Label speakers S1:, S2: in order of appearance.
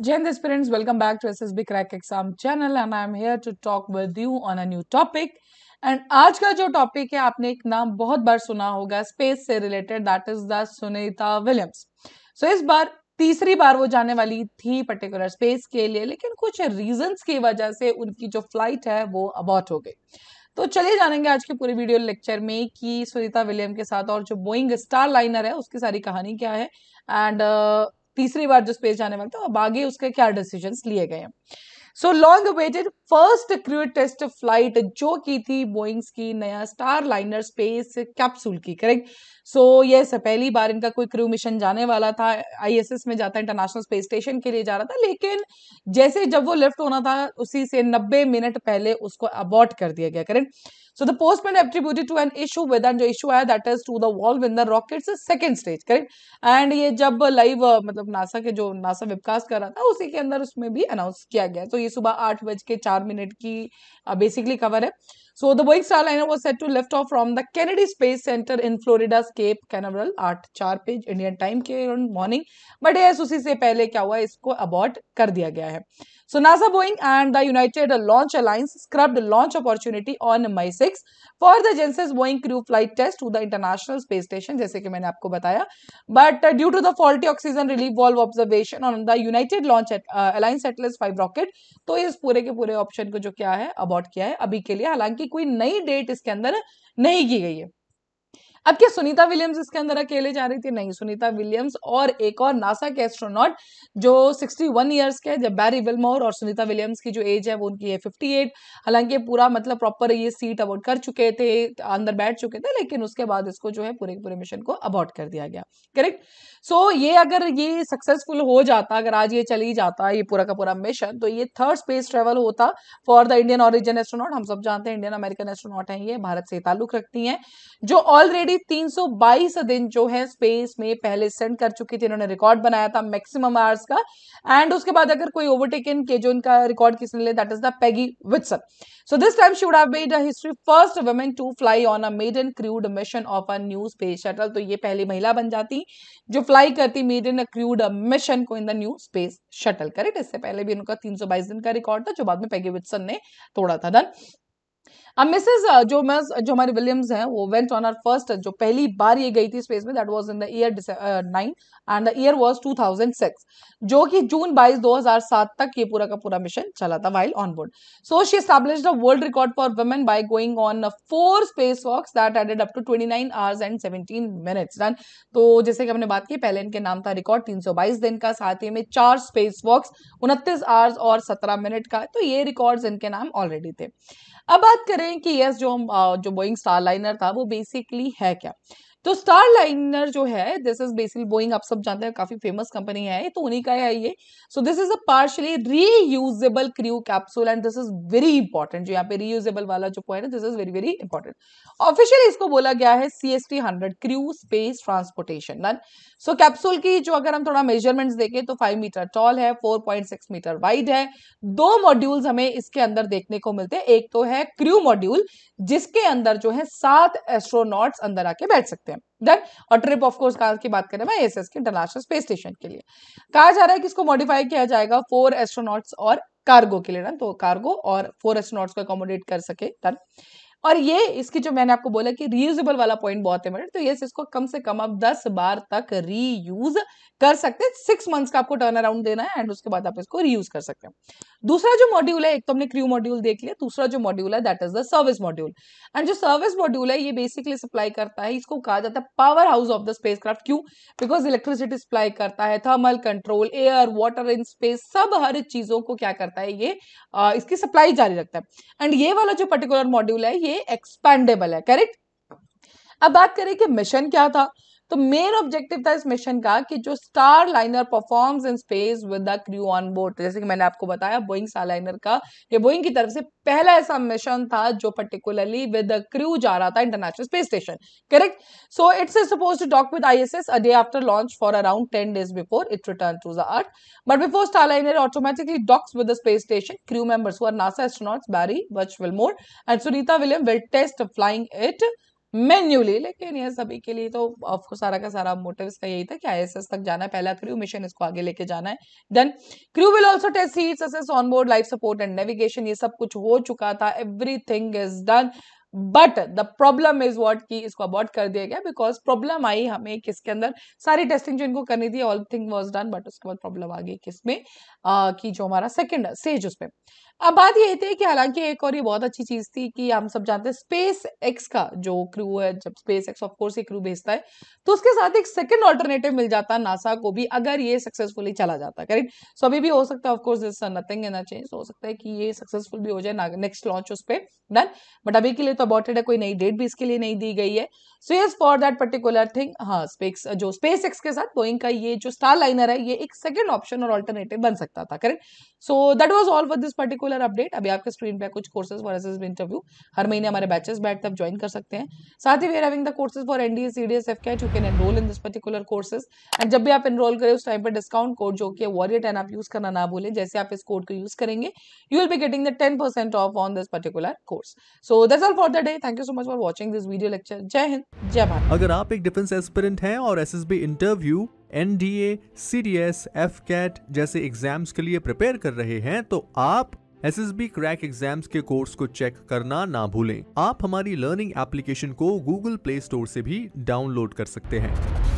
S1: Gen aspirants, welcome back to SSB Crack Exam channel and I am here to talk with you on a new topic. And आज का जो topic है आपने एक नाम बहुत बार सुना होगा स्पेस से related that is the Sunita Williams so इस बार तीसरी बार वो जाने वाली थी पर्टिकुलर स्पेस के लिए लेकिन कुछ रीजंस की वजह से उनकी जो फ्लाइट है वो अबॉट हो गई तो चलिए जानेंगे आज के पूरे वीडियो लेक्चर में कि सुनीता विलियम के साथ और जो बोइंग स्टार लाइनर है उसकी सारी कहानी क्या है एंड uh, तीसरी बार जो स्पेस जाने वाले थे अब आगे उसके क्या डिसीजन लिए गए हैं so long awaited first crewed test flight जो की थी बोइंग्स की नया स्टार लाइनर स्पेस कैप्सूल की correct so so, yes yes, पहली बार इनका कोई क्रू मिशन जाने वाला था आईएसएस में जाता इंटरनेशनल स्पेस स्टेशन के लिए जा रहा था लेकिन जैसे जब वो लिफ्ट होना था उसी से नब्बे मिनट पहले उसको अबॉर्ट कर दिया गया current so the postman attributed to an issue with जो इशू आया that is to the wall in the rocket's second stage correct ये जब लाइव मतलब नासा के जो नासा वेबकास्ट कर रहा था उसी के अंदर उसमें भी अनाउंस किया गया तो so, ये सुबह आठ बज के चार मिनट की बेसिकली uh, है So the Boeing Starliner was set to lift off from the Kennedy Space Center in Florida's Cape Canaveral आठ चार पेज इंडियन टाइम के morning but yes, उसी से पहले क्या हुआ इसको abort कर दिया गया है So NASA, Boeing and the United Launch Alliance scrubbed launch opportunity on May 6 for the Genesis Boeing crew flight test to the International Space Station जैसे कि मैंने आपको बताया but uh, due to the faulty oxygen relief valve observation on the United Launch at, uh, Alliance Atlas 5 rocket तो इस पूरे के पूरे option को जो क्या है अबॉर्ट किया है अभी के लिए हालांकि कोई नई डेट इसके अंदर नहीं की गई है अब क्या सुनीता विलियम्स इसके अंदर अकेले जा रही थी नहीं सुनीता विलियम्स और एक और नासा के एस्ट्रोनॉट जो 61 ईयर्स के जब बैरी विलमोर और सुनीता विलियम्स की जो एज है वो उनकी है 58 हालांकि पूरा मतलब प्रॉपर ये सीट अबॉट कर चुके थे अंदर बैठ चुके थे लेकिन उसके बाद इसको जो है पूरे पूरे मिशन को अबॉट कर दिया गया करेक्ट सो so, ये अगर ये सक्सेसफुल हो जाता अगर आज ये चली जाता ये पूरा का पूरा मिशन तो ये थर्ड स्पेस ट्रेवल होता for the Indian origin astronaut हम सब जानते हैं इंडियन अमेरिकन एस्ट्रोनॉट हैं ये भारत से ताल्लुक रखती हैं जो ऑलरेडी करीब 322 दिन जो है स्पेस में पहले सेंड कर चुकी थी इन्होंने रिकॉर्ड बनाया था मैक्सिमम आवर्स का एंड उसके बाद अगर कोई ओवरटेकन के जो इनका रिकॉर्ड किसने ले that is the Peggy Whitson so this time should have made a history first women to fly on a maiden crewed mission of a new space shuttle तो ये पहली महिला बन जाती जो फ्लाई करती मेडन क्रूड मिशन को in the new space shuttle correct इससे पहले भी इनका 322 दिन का रिकॉर्ड था जो बाद में पेगी विटसन ने तोड़ा था डन अब मिसेज uh, जो मैं जो हमारी विलियम्स हैं वो वेंट ऑन आर फर्स्ट जो पहली बार ये गई थी स्पेस में that was in the year nine and the year was 2006 जो कि जून 22 2007 तक ये पूरा का पूरा मिशन चला था while on board so she established the world record for women by going on four space walks that added up to nine hours and 17 minutes done तो जैसे कि हमने बात की पहले इनके नाम था रिकॉर्ड तीन दिन का साथ ही में चार स्पेस वॉक्स उनतीस आवर्स और सत्रह मिनट का तो ये रिकॉर्ड इनके नाम ऑलरेडी थे अब बात करें हैं कि यस जो जो बोइंग स्टार लाइनर था वो बेसिकली है क्या तो स्टार लाइनर जो है दिस इज बेसिकली बोइंग आप सब जानते हैं काफी फेमस कंपनी है तो उन्हीं का है ये so this is a partially reusable crew capsule and this is very important जो यहाँ पे रीयूजेबल वाला जो पॉइंट है this is very very important officially इसको बोला गया है C S T hundred crew space transportation done so capsule की जो अगर हम थोड़ा मेजरमेंट देखें तो फाइव मीटर टॉल है four point six meter wide है दो मॉड्यूल्स हमें इसके अंदर देखने को मिलते हैं एक तो है क्रू मॉड्यूल जिसके अंदर जो है सात एस्ट्रोनॉट्स अंदर आके बैठ सकते हैं देन और ट्रिप ऑफ कोर्स कहाँ की बात करें मैं एस के इंटरनेशनल स्पेस स्टेशन के लिए कहा जा रहा है कि इसको मॉडिफाई किया जाएगा फोर एस्ट्रोनॉट्स और कार्गो के लिए ना तो कार्गो और फोर एस्ट्रोनॉट्स को अकोमोडेट कर सके देन और ये इसकी जो मैंने आपको बोला कि रीयूजेबल वाला पॉइंट बहुत है तो यस इसको कम से कम आप 10 बार तक रीयूज कर सकते हैं सिक्स मंथ्स का आपको टर्न अराउंड देना है एंड उसके बाद आप इसको रीयूज कर सकते हैं दूसरा जो मॉड्यूल है एक तो हमने क्रू मॉड्यूल देख लिया दूसरा जो मॉड्यूल है that is the service module and जो सर्विस मॉड्यूल है ये बेसिकली सप्लाई करता है इसको कहा जाता है powerhouse of the spacecraft क्यों बिकॉज इलेक्ट्रिसिटी सप्लाई करता है thermal control air water in space सब हर चीजों को क्या करता है ये आ, इसकी सप्लाई जारी रखता है एंड ये वाला जो पर्टिकुलर मॉड्यूल है ये एक्सपैंडेबल है करेक्ट अब बात करें कि मिशन क्या था तो मेन ऑब्जेक्टिव था इस मिशन का कि जो Starliner perform in space with crew on board जैसे कि मैंने आपको बताया बोइंग स्टार लाइनर का ये बोइंग की तरफ से पहला ऐसा मिशन था जो पर्टिकुलरली विद क्रू जा रहा था international space station correct so it's supposed to dock with ISS a day after launch for around ten days before it return to the earth but before Starliner automatically docks with space station crew members NASA astronauts Barry virtual more and Sunita William will test flying it manually लेकिन ये सभी के लिए तो of of course सारा का सारा motive इसका यही था कि आईएसएस तक जाना है पहला क्रू मिशन इसको आगे लेके जाना है then crew will also test seats assess on board life support and navigation ये सब कुछ हो चुका था everything is done but the problem is what की इसको अबॉर्ड कर दिया गया बिकॉज प्रॉब्लम आई हमें किसके अंदर सारी टेस्टिंग जो इनको करनी थी all thing was done but उसके बाद प्रॉब्लम आ गई किसमें uh, कि जो हमारा सेकेंड स्टेज उसमें अब बात ये थी कि हालांकि एक और ये बहुत अच्छी चीज़ थी कि हम सब जानते हैं स्पेस एक्स का जो क्रू है जब स्पेस एक्स ऑफकोर्स ये क्रू भेजता है तो उसके साथ एक सेकेंड ऑल्टरनेटिव मिल जाता है नासा को भी अगर ये सक्सेसफुली चला जाता करेक्ट सो अभी भी हो सकता है of course this nothing an change हो सकता है कि ये सक्सेसफुल भी हो जाए नेक्स्ट लॉन्च उस पर डन बट अभी के लिए तो अबॉटेड है कोई नई डेट भी इसके लिए नहीं दी गई है so for that particular thing हाँ स्पेक्स uh, जो स्पेस एक्स के साथ बोइंग का ये जो स्टार लाइनर है ये एक सेकेंड ऑप्शन और ऑल्टरनेटिव बन सकता था correct so that was all for this particular update अभी आपके स्क्रीन पर कुछ कोर्सेज फॉर एस इंटरव्यू हर महीने हमारे बैचेस बैठते आप ज्वाइन कर सकते हैं साथ ही we're having the courses for NDA S F CAT you can enrol in this particular courses and जब भी आप एनरोल करें उस टाइम पर डिस्काउंट कोड जो कि वॉरियर टेन आप यूज करना ना भूलें जैसे आप इस कोड को यूज करेंगे you will be getting the ten percent off on this particular course so that's all for the day thank you so much for watching this video lecture जय हिंद जवाब अगर आप एक डिफेंस एस्पिरेंट हैं और SSB interview NDA CDS AFCAT जैसे एग्जाम्स के लिए प्रिपेयर कर रहे हैं तो आप S S B crack exam के कोर्स को चेक करना ना भूलें आप हमारी लर्निंग एप्लीकेशन को गूगल प्ले स्टोर से भी डाउनलोड कर सकते हैं